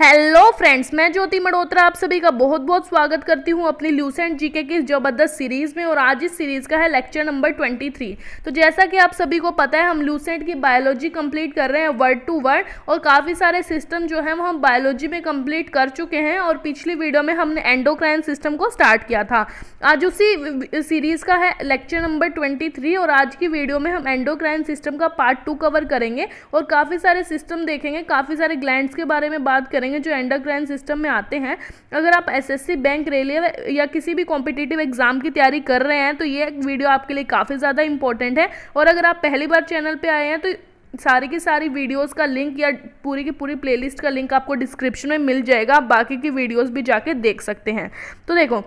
hello friends मैं ज्योति मड़ोत्रा आप सभी का बहुत बहुत स्वागत करती हूँ अपनी ल्यूसेंट जीके की जबरदस्त सीरीज़ में और आज इस सीरीज़ का है लेक्चर नंबर 23 तो जैसा कि आप सभी को पता है हम ल्यूसेंट की बायोलॉजी कंप्लीट कर रहे हैं वर्ड टू वर्ड और काफ़ी सारे सिस्टम जो है वो हम बायोलॉजी में कंप्लीट कर चुके हैं और पिछली वीडियो में हमने एंडोक्राइन सिस्टम को स्टार्ट किया था आज उसी सीरीज़ का है लेक्चर नंबर ट्वेंटी और आज की वीडियो में हम एंडोक्राइन सिस्टम का पार्ट टू कवर करेंगे और काफ़ी सारे सिस्टम देखेंगे काफ़ी सारे ग्लैंड के बारे में बात करेंगे करेंगे जो अंडरग्रैंड सिस्टम में आते हैं अगर आप एसएससी बैंक रेलवे या किसी भी कॉम्पिटेटिव एग्जाम की तैयारी कर रहे हैं तो ये वीडियो आपके लिए काफ़ी ज़्यादा इंपॉर्टेंट है और अगर आप पहली बार चैनल पर आए हैं तो सारी की सारी वीडियोस का लिंक या पूरी की पूरी प्लेलिस्ट का लिंक आपको डिस्क्रिप्शन में मिल जाएगा बाकी की वीडियोस भी जाके देख सकते हैं तो देखो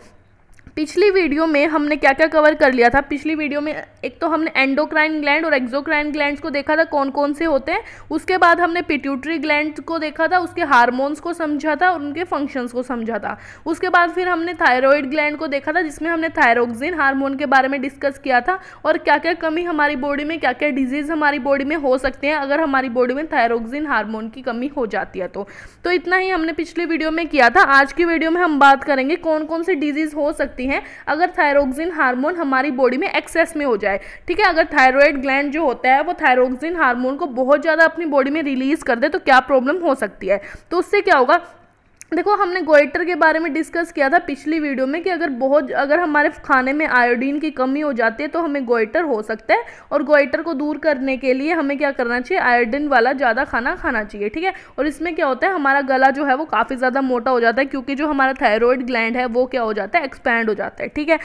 पिछली वीडियो में हमने क्या क्या कवर कर लिया था पिछली वीडियो में एक तो हमने एंडोक्राइन ग्लैंड और एक्जोक्राइन ग्लैंड को देखा था कौन कौन से होते हैं उसके बाद हमने पिट्यूटरी ग्लैंड को देखा था उसके हारमोन्स को समझा था और उनके फंक्शंस को समझा था उसके बाद फिर हमने थायरॉयड ग्लैंड को देखा था जिसमें हमने थायरोक्जिन हारमोन के बारे में डिस्कस किया था और क्या क्या कमी हमारी बॉडी में क्या क्या डिजीज़ हमारी बॉडी में हो सकते हैं अगर हमारी बॉडी में थायरोक्जिन हारमोन की कमी हो जाती है तो, तो इतना ही हमने पिछली वीडियो में किया था आज की वीडियो में हम बात करेंगे कौन कौन सी डिजीज़ हो सकती सकती हैं अगर थायरोक्सिन हार्मोन हमारी बॉडी में एक्सेस में हो जाए ठीक है अगर थायरॉयड ग्लैंड जो होता है वो थायरोक्सिन हार्मोन को बहुत ज़्यादा अपनी बॉडी में रिलीज़ कर दे तो क्या प्रॉब्लम हो सकती है तो उससे क्या होगा देखो हमने गोइटर के बारे में डिस्कस किया था पिछली वीडियो में कि अगर बहुत अगर हमारे खाने में आयोडीन की कमी हो जाती है तो हमें गोइटर हो सकता है और गोइटर को दूर करने के लिए हमें क्या करना चाहिए आयोडीन वाला ज़्यादा खाना खाना चाहिए ठीक है और इसमें क्या होता है हमारा गला जो है वो काफ़ी ज़्यादा मोटा हो जाता है क्योंकि जो हमारा थायरॉयड ग्लैंड है वो क्या हो जाता है एक्सपैंड हो जाता है ठीक है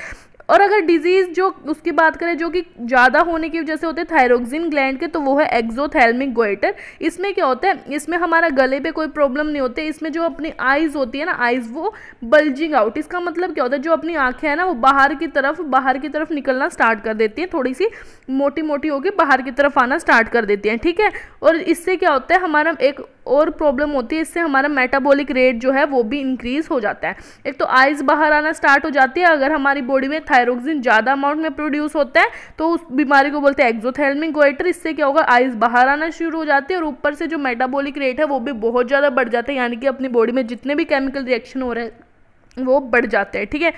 और अगर डिजीज़ जो उसकी बात करें जो कि ज़्यादा होने की वजह से होते हैं थायरोक्सिन ग्लैंड के तो वो है एक्जोथैलमिक गोइटर इसमें क्या होता है इसमें हमारा गले पे कोई प्रॉब्लम नहीं होती इसमें जो अपनी आइज़ होती है ना आइज़ वो बल्जिंग आउट इसका मतलब क्या होता है जो अपनी आँखें हैं ना वो बाहर की तरफ बाहर की तरफ निकलना स्टार्ट कर देती हैं थोड़ी सी मोटी मोटी होकर बाहर की तरफ आना स्टार्ट कर देती हैं ठीक है और इससे क्या होता है हमारा एक और प्रॉब्लम होती है इससे हमारा मेटाबॉलिक रेट जो है वो भी इंक्रीज़ हो जाता है एक तो आइज़ बाहर आना स्टार्ट हो जाती है अगर हमारी बॉडी में थायरोक्सिन ज़्यादा अमाउंट में प्रोड्यूस होता है तो उस बीमारी को बोलते हैं एक्जोथेलमिक गोइटर इससे क्या होगा आइज़ बाहर आना शुरू हो जाती है और ऊपर से जो मेटाबोलिक रेट है वो भी बहुत ज़्यादा बढ़ जाता है यानी कि अपनी बॉडी में जितने भी केमिकल रिएक्शन हो रहे हैं वो बढ़ जाते हैं ठीक है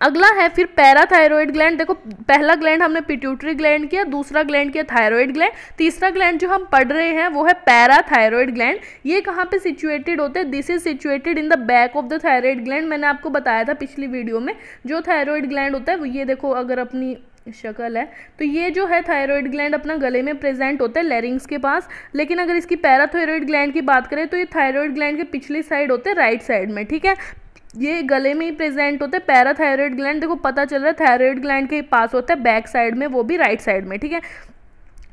अगला है फिर पैराथायरॉयड ग्लैंड देखो पहला ग्लैंड हमने पिट्यूटरी ग्लैंड किया दूसरा ग्लैंड किया थायरॉयड ग्लैंड तीसरा ग्लैंड जो हम पढ़ रहे हैं वो है पैराथायरॉयड ग्लैंड ये कहाँ पे सिचुएटेड होते हैं this is situated in the back of the thyroid gland मैंने आपको बताया था पिछली वीडियो में जो थायरॉयड ग्लैंड होता है वो ये देखो अगर अपनी शक्ल है तो ये जो है थायरॉयड ग्लैंड अपना गले में प्रेजेंट होता है लेरिंग्स के पास लेकिन अगर इसकी पैराथायरॉयड ग्लैंड की बात करें तो ये थायरॉयड ग्लैंड के पिछली साइड होते हैं राइट साइड में ठीक है ये गले में ही प्रेजेंट होते हैं पैराथायरॉयड ग्लैंड देखो पता चल रहा है थायरॉयड ग्लैंड के पास होता है बैक साइड में वो भी राइट साइड में ठीक है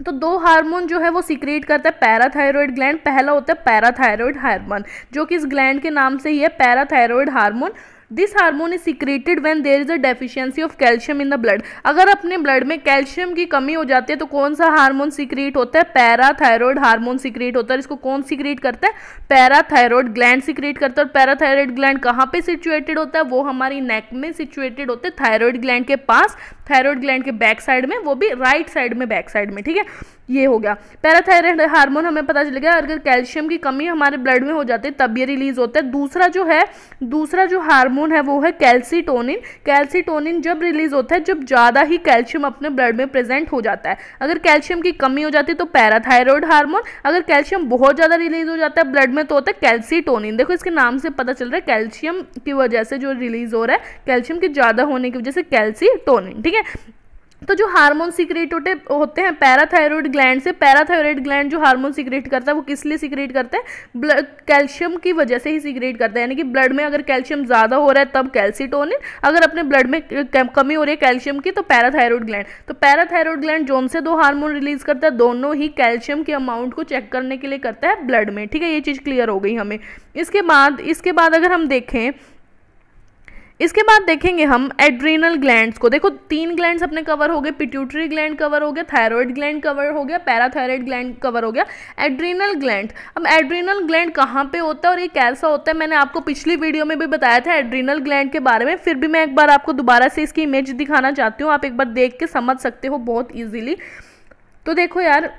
तो दो हार्मोन जो है वो सीक्रेट करता है पैराथायरॉयड ग्लैंड पहला होता है पैराथायरॉयड हार्मोन जो कि इस ग्लैंड के नाम से ही है parathyroid hormone this hormone is secreted when there is a deficiency of calcium in the blood अगर अपने ब्लड में कैल्शियम की कमी हो जाती है तो कौन सा हार्मोन सिक्रेट होता है पैराथायरॉयड हार्मोन सिक्रेट होता है इसको कौन सिक्रेट करता है पैराथायरॉयड ग्लैंड सिक्रेट करता है और पैराथायरॉयड ग्लैंड कहाँ पे सिचुएटेड होता है वो हमारी नेक में सिचुएटेड होते हैं थायरॉयड ग्लैंड के पास थायरॉयड ग्लैंड के बैक साइड में वो भी राइट साइड में बैक साइड में ठीक है ये हो गया पैराथायरॉयड हार्मोन हमें पता चल गया अगर कैल्शियम की कमी हमारे ब्लड में हो जाती है तब ये रिलीज होता है दूसरा जो है दूसरा जो हार्मोन है वो है कैल्सीटोनिन कैल्सीटोनिन जब रिलीज होता है जब ज़्यादा ही कैल्शियम अपने ब्लड में प्रेजेंट हो जाता है अगर कैल्शियम की कमी हो जाती है तो पैराथायरॉयड हार्मोन अगर कैल्शियम बहुत ज़्यादा रिलीज हो जाता है ब्लड में तो होता है कैल्सीटोनिन देखो इसके नाम से पता चल रहा है कैल्शियम की वजह से जो रिलीज हो रहा है कैल्शियम के ज़्यादा होने की वजह से कैल्सीटोनिन ठीक है है तो जो हार्मोन सीक्रेट होते होते हैं पैराथायरॉयड ग्लैंड से पैराथायरॉयड ग्लैंड जो हार्मोन सीक्रेट करता है वो किस लिए सीक्रेट करता है ब्लड कैल्शियम की वजह से ही सीक्रेट करता है यानी कि ब्लड में अगर कैल्शियम ज़्यादा हो रहा है तब कैल्सीटोनिन अगर अपने ब्लड में कमी हो रही है कैल्शियम की तो पैराथायरॉयड ग्लैंड तो पैराथायरॉयड ग्लैंड जोन से दो हार्मोन रिलीज करता है दोनों ही कैल्शियम के अमाउंट को चेक करने के लिए करता है ब्लड में ठीक है ये चीज़ क्लियर हो गई हमें इसके बाद इसके बाद अगर हम देखें इसके बाद देखेंगे हम एड्रीनल ग्लैंड्स को देखो तीन ग्लैंड्स अपने कवर हो गए पिट्यूटरी ग्लैंड कवर हो गया थायराइड ग्लैंड कवर हो गया पैराथायरॉयड ग्लैंड कवर हो गया एड्रीनल ग्लैंड अब एड्रीनल ग्लैंड कहाँ पे होता है और ये कैसा होता है मैंने आपको पिछली वीडियो में भी बताया था एड्रीनल ग्लैंड के बारे में फिर भी मैं एक बार आपको दोबारा से इसकी इमेज दिखाना चाहती हूँ आप एक बार देख के समझ सकते हो बहुत ईजिली तो देखो यार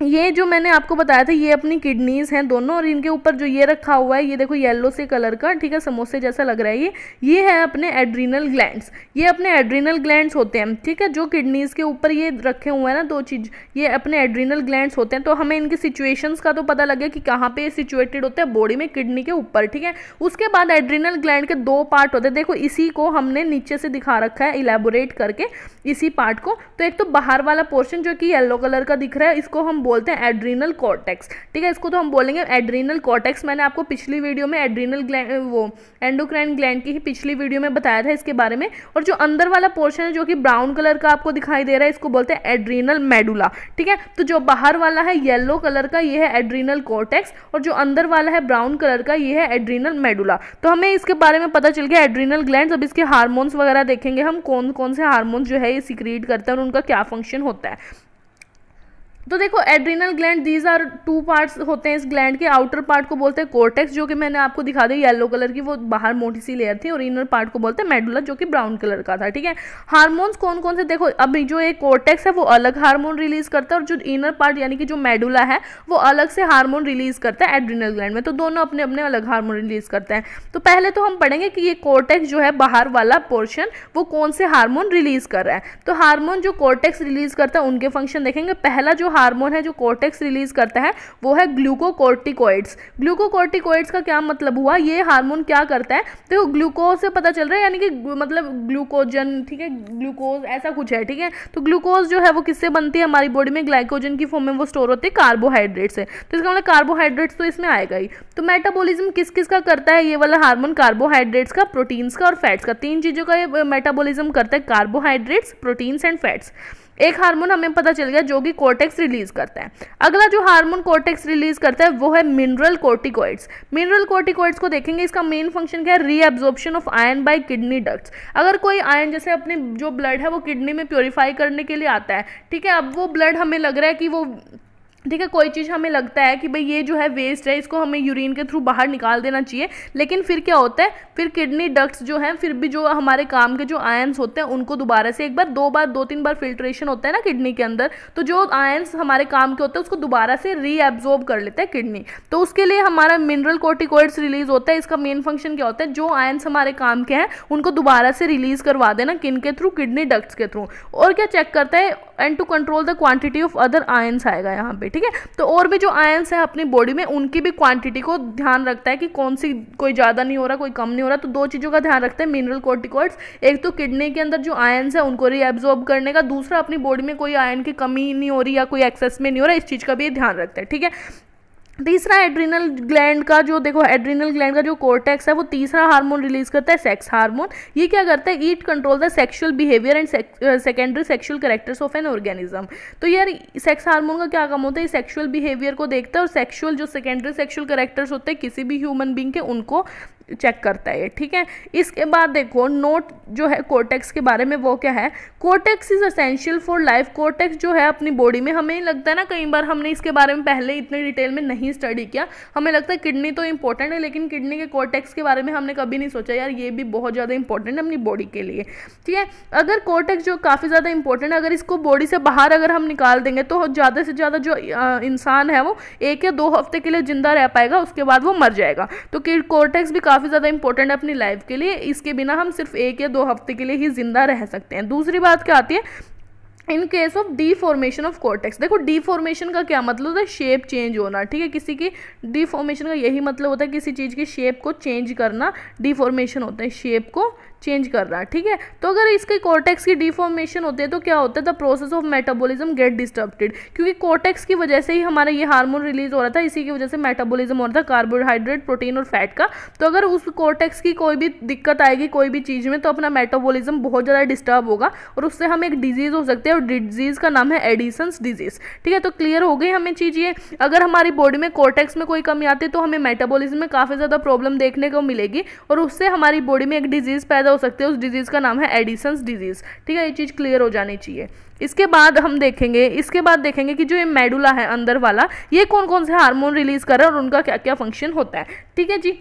ये जो मैंने आपको बताया था ये अपनी किडनीज़ हैं दोनों और इनके ऊपर जो ये रखा हुआ है ये देखो येलो से कलर का ठीक है समोसे जैसा लग रहा है ये ये है अपने एड्रीनल ग्लैंड्स ये अपने एड्रीनल ग्लैंड्स होते हैं ठीक है जो किडनीज़ के ऊपर ये रखे हुए हैं ना दो चीज़ ये अपने एड्रीनल ग्लैंड होते हैं तो हमें इनके सिचुएशन का तो पता लगे कि कहाँ पर सिचुएटेड होते हैं बॉडी में किडनी के ऊपर ठीक है उसके बाद एड्रीनल ग्लैंड के दो पार्ट होते हैं देखो इसी को हमने नीचे से दिखा रखा है इलेबोरेट करके इसी पार्ट को तो एक तो बाहर वाला पोर्शन जो कि येल्लो कलर का दिख रहा है इसको हम बोलते हैं एड्रीनल कॉर्टेक्स ठीक है इसको तो हम बोलेंगे एड्रीनल कॉर्टेक्स मैंने आपको पिछली वीडियो में एड्रीनल ग्लैंड वो एंडोक्राइन ग्लैंड की ही पिछली वीडियो में बताया था इसके बारे में और जो अंदर वाला पोर्शन है जो कि ब्राउन कलर का आपको दिखाई दे रहा है इसको बोलते हैं एड्रीनल मेडुला ठीक है तो जो बाहर वाला है येलो कलर का ये है एड्रीनल कॉर्टेक्स और जो अंदर वाला है ब्राउन कलर का ये है एड्रीनल मेडुला तो हमें इसके बारे में पता चल गया एड्रीनल ग्लैंड अब इसके हारमोन्स वगैरह देखेंगे हम कौन कौन से हारमोन्स जो है ये सिक्रिएट करते हैं और उनका क्या फंक्शन होता है तो देखो adrenal gland these are two parts होते हैं इस ग्लैंड के आउटर पार्ट को बोलते हैं कोर्टेक्स जो कि मैंने आपको दिखा दी येलो कलर की वो बाहर मोटी सी लेयर थी और इनर पार्ट को बोलते हैं मेडुला जो कि ब्राउन कलर का था ठीक है हार्मोन्स कौन कौन से देखो अभी जो एक कोर्टेक्स है वो अलग हार्मोन रिलीज करता है और जो इनर पार्ट यानी कि जो मेडुला है वो अलग से हार्मोन रिलीज करता है एड्रीनल ग्लैंड में तो दोनों अपने अपने अलग हार्मोन रिलीज करते हैं तो पहले तो हम पढ़ेंगे कि ये कोर्टेक्स जो है बाहर वाला पोर्शन वो कौन से हार्मोन रिलीज कर रहा है तो हारमोन जो कोर्टेक्स रिलीज करता है उनके फंक्शन देखेंगे पहला जो हार्मोन है जो कोर्टेक्स रिलीज करता है वो है ग्लूकोकोर्टिकोइड्स ग्लूकोकोर्टिकोइड्स का क्या मतलब हुआ ये हार्मोन क्या करता है देखो तो ग्लूकोज से पता चल रहा है यानी कि मतलब ग्लूकोजन ठीक है ग्लूकोज ऐसा कुछ है ठीक है तो ग्लूकोज जो है वो किससे बनती है हमारी बॉडी में ग्लाइकोजन की फॉर्म में वो स्टोर होती है कार्बोहाइड्रेट से तो इसका मतलब कार्बोहाइड्रेट्स तो इसमें आएगा ही तो मेटाबोलिज्म किस किस का करता है ये वाला हार्मोन कार्बोहाइड्रेट्स का प्रोटीन्स का और फैट्स का तीन चीज़ों का ये मेटाबोलिज्म करता है कार्बोहाइड्रेट्स प्रोटीन्स एंड फैट्स एक हार्मोन हमें पता चल गया जो कि कोर्टेक्स रिलीज करता है अगला जो हार्मोन कोर्टेक्स रिलीज करता है वो है मिनरल कोर्टिकॉइड्स मिनरल कोर्टिकॉइड्स को देखेंगे इसका मेन फंक्शन क्या है reabsorption of ion by kidney ducts अगर कोई आयन जैसे अपनी जो ब्लड है वो किडनी में प्योरीफाई करने के लिए आता है ठीक है अब वो ब्लड हमें लग रहा है कि वो ठीक है कोई चीज़ हमें लगता है कि भाई ये जो है वेस्ट है इसको हमें यूरिन के थ्रू बाहर निकाल देना चाहिए लेकिन फिर क्या होता है फिर किडनी डक्ट्स जो हैं फिर भी जो हमारे काम के जो आयन्स होते हैं उनको दोबारा से एक बार दो बार दो तीन बार फिल्ट्रेशन होता है ना किडनी के अंदर तो जो आयन्स हमारे काम के होते हैं उसको दोबारा से रीएब्जॉर्ब कर लेता है किडनी तो उसके लिए हमारा मिनरल कोर्टिकोइड्स रिलीज होता है इसका मेन फंक्शन क्या होता है जो आयन्स हमारे काम के हैं उनको दोबारा से रिलीज़ करवा देना किन के थ्रू किडनी डक्ट्स के थ्रू और क्या चेक करता है and to control the quantity of other ions आएगा यहाँ पर ठीक है तो और भी जो आयन्स हैं अपनी बॉडी में उनकी भी क्वांटिटी को ध्यान रखता है कि कौन सी कोई ज़्यादा नहीं हो रहा कोई कम नहीं हो रहा तो दो चीज़ों का ध्यान रखता है मिनरल कोर्टिकॉइड्स एक तो किडनी के अंदर जो आयन्स है उनको रीएब्जॉर्ब करने का दूसरा अपनी बॉडी में कोई आयन की कमी नहीं हो रही या कोई एक्सेस में नहीं हो रहा इस चीज़ का भी ध्यान रखता है ठीक है तीसरा एड्रिनल ग्लैंड का जो देखो एड्रिनल ग्लैंड का जो कोर्टेक्स है वो तीसरा हार्मोन रिलीज करता है सेक्स हार्मोन ये क्या करता है it control the sexual behaviour and secondary sexual characters of an organism तो यार सेक्स हार्मोन का क्या काम होता है सेक्सुअल बिहेवियर को देखता है और सेक्सुअल जो सेकेंडरी सेक्सुअल करेक्टर्स होते हैं किसी भी ह्यूमन बींग के उनको चेक करता है ठीक है इसके बाद देखो नोट जो है कोटेक्स के बारे में वो क्या है cortex is essential for life cortex जो है अपनी बॉडी में हमें लगता है ना कई बार हमने इसके बारे में पहले इतने डिटेल में नहीं स्टडी किया हमें लगता है किडनी तो इंपॉर्टेंट है लेकिन किडनी के कोटेक्स के बारे में हमने कभी नहीं सोचा यार ये भी बहुत ज़्यादा इंपॉर्टेंट है अपनी बॉडी के लिए ठीक है अगर कोटेक्स जो काफ़ी ज़्यादा इंपॉर्टेंट है अगर इसको बॉडी से बाहर अगर हम निकाल देंगे तो ज़्यादा से ज़्यादा जो इंसान है वो एक या दो हफ्ते के लिए ज़िंदा रह पाएगा उसके बाद वो मर जाएगा तो कोटेक्स भी काफ़ी काफ़ी ज़्यादा इंपॉर्टेंट है अपनी लाइफ के लिए इसके बिना हम सिर्फ एक या दो हफ्ते के लिए ही ज़िंदा रह सकते हैं दूसरी बात क्या आती है in case of deformation of cortex देखो डिफॉर्मेशन का क्या मतलब होता है शेप चेंज होना ठीक है किसी की डिफॉर्मेशन का यही मतलब होता है किसी चीज़ की शेप को चेंज करना डिफॉर्मेशन होता है शेप को चेंज कर रहा है ठीक है तो अगर इसके कोर्टेक्स की डिफॉर्मेशन होती है तो क्या होता है the process of metabolism get disturbed क्योंकि कोर्टेक्स की वजह से ही हमारा ये हार्मोन रिलीज हो रहा था इसी की वजह से मेटाबॉलिज्म हो रहा था कार्बोहाइड्रेट प्रोटीन और फैट का तो अगर उस कोर्टेक्स की कोई भी दिक्कत आएगी कोई भी चीज़ में तो अपना मेटाबोलिज्म बहुत ज़्यादा डिस्टर्ब होगा और उससे हम एक डिजीज़ हो सकते हैं और डिजीज़ का नाम है एडिसन्स डिजीज़ ठीक है तो क्लियर हो गई हमें चीज़ ये अगर हमारी बॉडी में कोर्टेक्स में कोई कमी आती है तो हमें मेटाबोलिज्म में काफ़ी ज़्यादा प्रॉब्लम देखने को मिलेगी और उससे हमारी बॉडी में एक डिजीज़ पैदा हो सकते हैं उस डिजीज़ का नाम है एडिसन्स डिजीज़ ठीक है ये चीज़ क्लियर हो जानी चाहिए इसके बाद हम देखेंगे इसके बाद देखेंगे कि जो ये मेडुला है अंदर वाला ये कौन कौन से हार्मोन रिलीज़ कर रहा है और उनका क्या क्या फंक्शन होता है ठीक है जी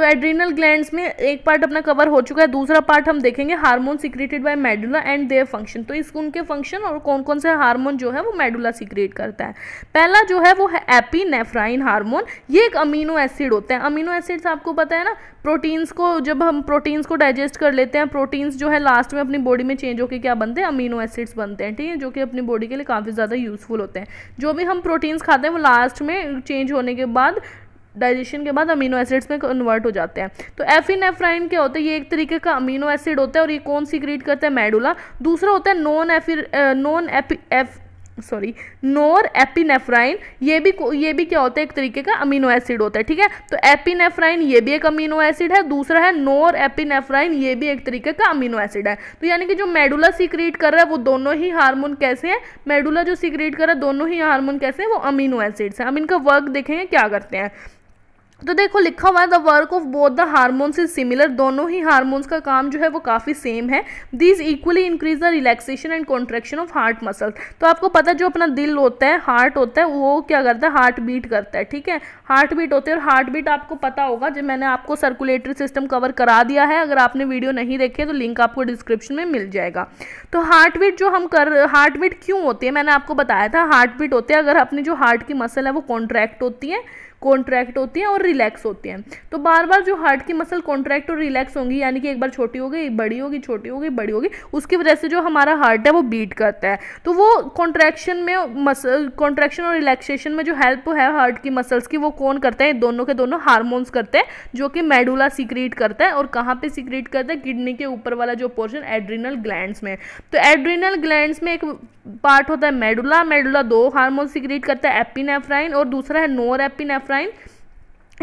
तो एड्रीनल ग्लैंड में एक पार्ट अपना कवर हो चुका है दूसरा पार्ट हम देखेंगे hormone secreted by medulla and their function तो इस उनके फंक्शन और कौन कौन से हार्मोन जो है वो मेडुला सिक्रेट करता है पहला जो है वो है एपी नेफ्राइन हार्मोन ये एक अमीनो एसिड होता है अमीनो एसिड्स आपको पता है ना प्रोटीन्स को जब हम प्रोटीन्स को डाइजेस्ट कर लेते हैं प्रोटीन्स जो है लास्ट में अपनी बॉडी में चेंज होकर क्या बनते हैं अमीनो एसिड्स बनते हैं ठीक है जो कि अपनी बॉडी के लिए काफ़ी ज़्यादा यूज़फुल होते हैं जो भी हम प्रोटीन्स खाते हैं वो लास्ट में चेंज होने के बाद डाइजेशन के बाद अमीनो एसिड्स में कन्वर्ट हो जाते हैं तो एफिनेफ्राइन क्या होता है ये एक तरीके का अमीनो एसिड होता है और ये कौन सीक्रीट करता है मेडुला दूसरा होता है नॉन एफि नॉन एपी एफ सॉरी नोर एपिनेफ्राइन ये भी ये भी क्या होता है एक तरीके का अमीनो एसिड होता है ठीक है तो एपिनेफ्राइन ये भी एक अमीनो एसिड है दूसरा है नोर एपिनेफ्राइन ये भी एक तरीके का अमीनो एसिड है तो यानी कि जो मेडुला सीक्रेट कर रहा है वो दोनों ही हार्मोन कैसे हैं मेडुला जो सीक्रेट कर रहा है दोनों ही हार्मोन कैसे हैं वो अमीनो एसिड्स हैं हम इनका वर्क देखेंगे क्या करते हैं तो देखो लिखा हुआ है the work of both the hormones is similar दोनों ही हारमोन्स का काम जो है वो काफ़ी सेम है this equally increase the relaxation and contraction of heart muscle तो आपको पता जो अपना दिल होता है हार्ट होता है वो क्या करता है हार्ट बीट करता है ठीक है हार्ट बीट होते हैं और हार्ट बीट आपको पता होगा जब मैंने आपको सर्कुलेटरी सिस्टम कवर करा दिया है अगर आपने वीडियो नहीं देखी तो लिंक आपको डिस्क्रिप्शन में मिल जाएगा तो हार्ट बीट जो हम कर हार्ट बीट क्यों होती है मैंने आपको बताया था हार्ट बीट होते हैं अगर अपनी जो हार्ट की मसल है वो कॉन्ट्रैक्ट होती है कॉन्ट्रैक्ट होती हैं और रिलैक्स होती हैं तो बार बार जो हार्ट की मसल कॉन्ट्रैक्ट और रिलैक्स होंगी यानी कि एक बार छोटी हो गई बड़ी होगी छोटी हो गई बड़ी होगी उसकी वजह से जो हमारा हार्ट है वो बीट करता है तो वो कॉन्ट्रैक्शन में मसल कॉन्ट्रैक्शन और रिलैक्सेशन में जो हेल्प है हार्ट की मसल्स की वो कौन करता है दोनों के दोनों हारमोन्स करते हैं जो कि मेडुला सीक्रेट करता है और कहाँ पर सीक्रेट करता है किडनी के ऊपर वाला जो पोर्शन एड्रीनल ग्लैंड में तो एड्रीनल ग्लैंड में एक पार्ट होता है मेडुला मेडुला दो हारमोन सीक्रेट करता है एपिनेफ्राइन और दूसरा है नोर एपिनेफ्राइन prime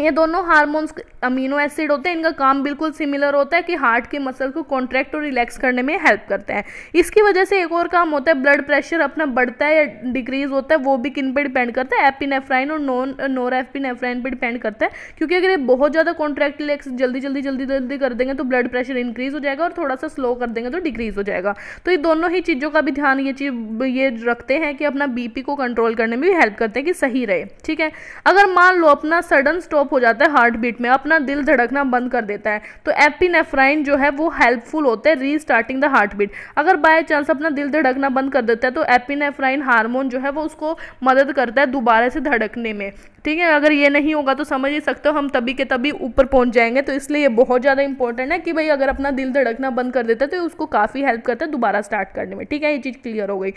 ये दोनों हार्मोन्स अमीनो एसिड होते हैं इनका काम बिल्कुल सिमिलर होता है कि हार्ट के मसल को कॉन्ट्रैक्ट और रिलैक्स करने में हेल्प करते हैं इसकी वजह से एक और काम होता है ब्लड प्रेशर अपना बढ़ता है या डिक्रीज होता है वो भी किन पर डिपेंड करता है एपिनेफ्राइन और नॉन नोर एपिनेफ्राइन पर डिपेंड करता है क्योंकि अगर ये बहुत ज़्यादा कॉन्ट्रैक्ट रिलैक्स जल्दी जल्दी जल्दी जल्दी कर देंगे तो ब्लड प्रेशर इंक्रीज हो जाएगा और थोड़ा सा स्लो कर देंगे तो डिक्रीज हो जाएगा तो ये दोनों ही चीज़ों का भी ध्यान ये चीज ये रखते हैं कि अपना पी को कंट्रोल करने में भी हेल्प करते हैं कि सही रहे ठीक है अगर मान लो अपना सडन स्टॉप स्टॉप हो जाता है हार्ट बीट में अपना दिल धड़कना बंद कर देता है तो एपिनेफ्राइन जो है वो हेल्पफुल होता है रीस्टार्टिंग द हार्ट बीट अगर बाय चांस अपना दिल धड़कना बंद कर देता है तो एपिनेफ्राइन हार्मोन जो है वो उसको मदद करता है दोबारा से धड़कने में ठीक है अगर ये नहीं होगा तो समझ ही सकते हो हम तभी के तभी ऊपर पहुंच जाएंगे तो इसलिए ये बहुत ज़्यादा इंपॉर्टेंट है कि भाई अगर अपना दिल धड़कना बंद कर देता है तो उसको काफ़ी हेल्प करता है दोबारा स्टार्ट करने में ठीक है ये चीज़ क्लियर हो गई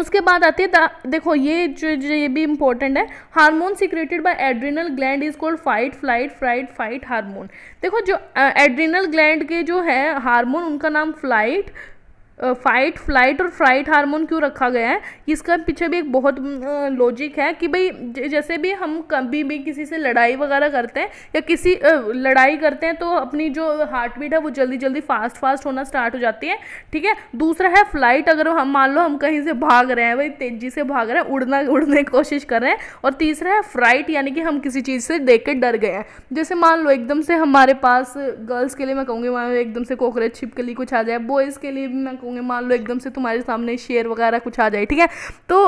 उसके बाद आती है देखो ये जो ये भी इंपॉर्टेंट है hormone secreted by adrenal gland is called fight flight fright fight hormone देखो जो एड्रिनल ग्लैंड के जो है हार्मोन उनका नाम फ्लाइट फाइट फ्लाइट और फ्राइट हार्मोन क्यों रखा गया है इसका पीछे भी एक बहुत लॉजिक है कि भाई जैसे भी हम कभी भी किसी से लड़ाई वगैरह करते हैं या किसी लड़ाई करते हैं तो अपनी जो हार्ट बीट है वो जल्दी जल्दी फास्ट फास्ट होना स्टार्ट हो जाती है ठीक है दूसरा है फ्लाइट अगर हम मान लो हम कहीं से भाग रहे हैं भाई तेजी से भाग रहे हैं उड़ना उड़ने की कोशिश कर रहे हैं और तीसरा है फ्राइट यानी कि हम किसी चीज़ से देख के डर गए हैं जैसे मान लो एकदम से हमारे पास गर्ल्स के लिए मैं कहूँगी वहाँ एकदम से कॉकरेज छिप के लिए कुछ आ जाए बॉयज़ के लिए भी मैं होंगे मान लो एकदम से तुम्हारे सामने शेयर वगैरह कुछ आ जाए ठीक है तो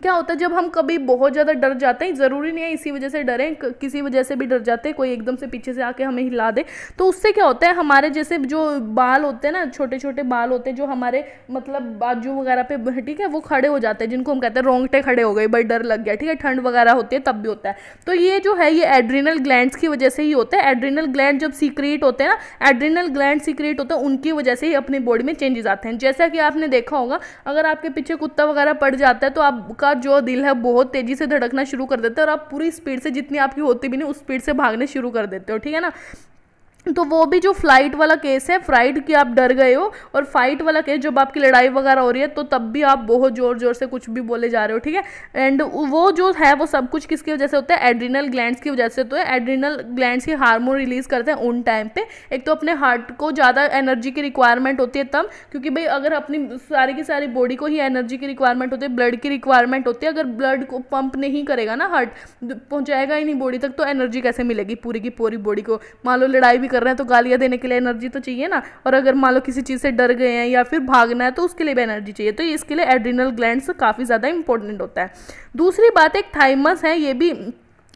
क्या होता है जब हम कभी बहुत ज़्यादा डर जाते हैं ज़रूरी नहीं है इसी वजह से डरें किसी वजह से भी डर जाते हैं कोई एकदम से पीछे से आके हमें हिला दे तो उससे क्या होता है हमारे जैसे जो बाल होते हैं ना छोटे छोटे बाल होते हैं जो हमारे मतलब बाजू वगैरह पे ठीक है वो खड़े हो जाते हैं जिनको हम कहते हैं रोंगटे खड़े हो गए भाई डर लग गया ठीक है ठंड वगैरह होती है तब भी होता है तो ये जो है ये एड्रीनल ग्लैंड की वजह से ही होता है एड्रीनल ग्लैंड जब सीक्रेट होते हैं ना एड्रीनल ग्लैंड सीक्रेट होते हैं उनकी वजह से ही अपनी बॉडी में चेंजेस आते हैं जैसा कि आपने देखा होगा अगर आपके पीछे कुत्ता वगैरह पड़ जाता है तो आप आपका जो दिल है बहुत तेज़ी से धड़कना शुरू कर देता है और आप पूरी स्पीड से जितनी आपकी होती भी नहीं उस स्पीड से भागने शुरू कर देते हो ठीक है ना तो वो भी जो फ्लाइट वाला केस है फ्लाइट की आप डर गए हो और फाइट वाला केस जब आपकी लड़ाई वगैरह हो रही है तो तब भी आप बहुत ज़ोर ज़ोर से कुछ भी बोले जा रहे हो ठीक है एंड वो जो है वो सब कुछ किसकी वजह से होता है एड्रिनल ग्लैंड्स की वजह से तो है एड्रिनल ग्लैंड्स के हार्मोन रिलीज़ करते हैं उन टाइम पे एक तो अपने हार्ट को ज़्यादा एनर्जी की रिक्वायरमेंट होती है तब क्योंकि भाई अगर अपनी सारी की सारी बॉडी को ही एनर्जी की रिक्वायरमेंट होती है ब्लड की रिक्वायरमेंट होती है अगर ब्लड को पंप नहीं करेगा ना हार्ट पहुँचाएगा ही नहीं बॉडी तक तो एनर्जी कैसे मिलेगी पूरी की पूरी बॉडी को मान लो लड़ाई भी कर रहे हैं तो गालियाँ देने के लिए एनर्जी तो चाहिए ना और अगर मान लो किसी चीज़ से डर गए हैं या फिर भागना है तो उसके लिए भी एनर्जी चाहिए तो इसके लिए एड्रिनल ग्लैंड काफ़ी ज़्यादा इंपॉर्टेंट होता है दूसरी बात एक थाइमस है ये भी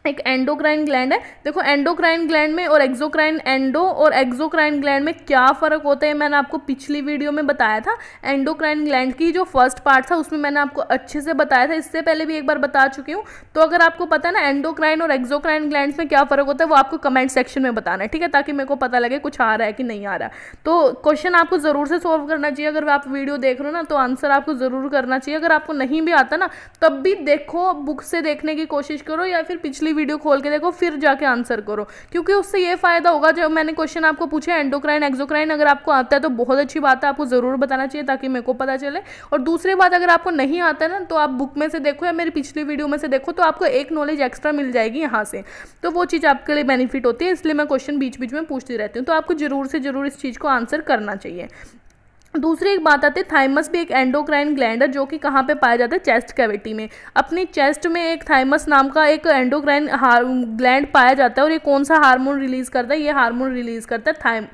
एक एंडोक्राइन ग्लैंड है देखो एंडोक्राइन ग्लैंड में और एक्जोक्राइन एंडो और एक्जोक्राइन ग्लैंड में क्या फ़र्क होता है मैंने आपको पिछली वीडियो में बताया था एंडोक्राइन ग्लैंड की जो फर्स्ट पार्ट था उसमें मैंने आपको अच्छे से बताया था इससे पहले भी एक बार बता चुकी हूँ तो अगर आपको पता है ना एंडोक्राइन और एक्जोक्राइन ग्लैंड में क्या फ़र्क होता है वो आपको कमेंट सेक्शन में बताना है ठीक है ताकि मेरे को पता लगे कुछ आ रहा है कि नहीं आ रहा तो क्वेश्चन आपको ज़रूर से सॉल्व करना चाहिए अगर आप वीडियो देख रहे हो ना तो आंसर आपको ज़रूर करना चाहिए अगर आपको नहीं भी आता ना तब भी देखो बुक से देखने की कोशिश करो या फिर पिछली वीडियो खोल के देखो फिर जाके आंसर करो क्योंकि उससे ये फ़ायदा होगा जब मैंने क्वेश्चन आपको पूछे एंडोक्राइन एक्जोक्राइन अगर आपको आता है तो बहुत अच्छी बात है आपको ज़रूर बताना चाहिए ताकि मेरे को पता चले और दूसरी बात अगर आपको नहीं आता है ना तो आप बुक में से देखो या मेरी पिछली वीडियो में से देखो तो आपको एक नॉलेज एक्स्ट्रा मिल जाएगी यहाँ से तो वो चीज़ आपके लिए बेनिफिट होती है इसलिए मैं क्वेश्चन बीच बीच में पूछती रहती हूँ तो आपको ज़रूर से ज़रूर इस चीज़ को आंसर करना चाहिए दूसरी एक बात आती है थाइमस भी एक एंडोक्राइन ग्लैंड है जो कि कहाँ पे पाया जाता है चेस्ट कैविटी में अपनी चेस्ट में एक थाइमस नाम का एक एंडोक्राइन ग्लैंड पाया जाता है और ये कौन सा हार्मोन रिलीज़ करता है ये हार्मोन रिलीज़ करता है थाइम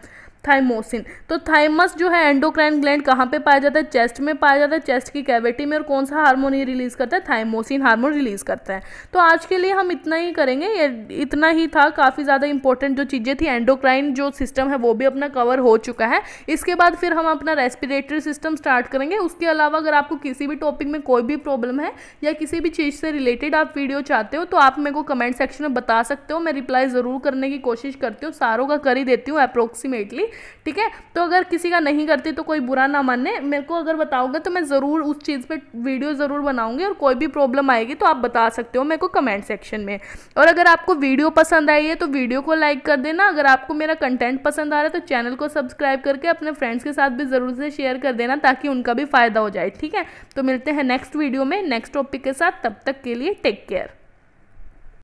थाइमोसिन तो थाइमस जो है एंडोक्राइन ग्लैंड कहाँ पे पाया जाता है चेस्ट में पाया जाता है चेस्ट की कैविटी में और कौन सा हार्मोन ये रिलीज़ करता है थाइमोसिन हार्मोन रिलीज़ करता है तो आज के लिए हम इतना ही करेंगे ये इतना ही था काफ़ी ज़्यादा इंपॉर्टेंट जो चीज़ें थी एंडोक्राइन जो सिस्टम है वो भी अपना कवर हो चुका है इसके बाद फिर हम अपना रेस्पिरेटरी सिस्टम स्टार्ट करेंगे उसके अलावा अगर आपको किसी भी टॉपिक में कोई भी प्रॉब्लम है या किसी भी चीज़ से रिलेटेड आप वीडियो चाहते हो तो आप मेरे को कमेंट सेक्शन में बता सकते हो मैं रिप्लाई ज़रूर करने की कोशिश करती हूँ सारों का कर ही देती हूँ अप्रोक्सीमेटली ठीक है तो अगर किसी का नहीं करती तो कोई बुरा ना माने मेरे को अगर बताओगे तो मैं ज़रूर उस चीज़ पर वीडियो ज़रूर बनाऊँगी और कोई भी प्रॉब्लम आएगी तो आप बता सकते हो मेरे को कमेंट सेक्शन में और अगर आपको वीडियो पसंद आई है तो वीडियो को लाइक कर देना अगर आपको मेरा कंटेंट पसंद आ रहा है तो चैनल को सब्सक्राइब करके अपने फ्रेंड्स के साथ भी ज़रूर से शेयर कर देना ताकि उनका भी फ़ायदा हो जाए ठीक है तो मिलते हैं नेक्स्ट वीडियो में नेक्स्ट टॉपिक के साथ तब तक के लिए टेक केयर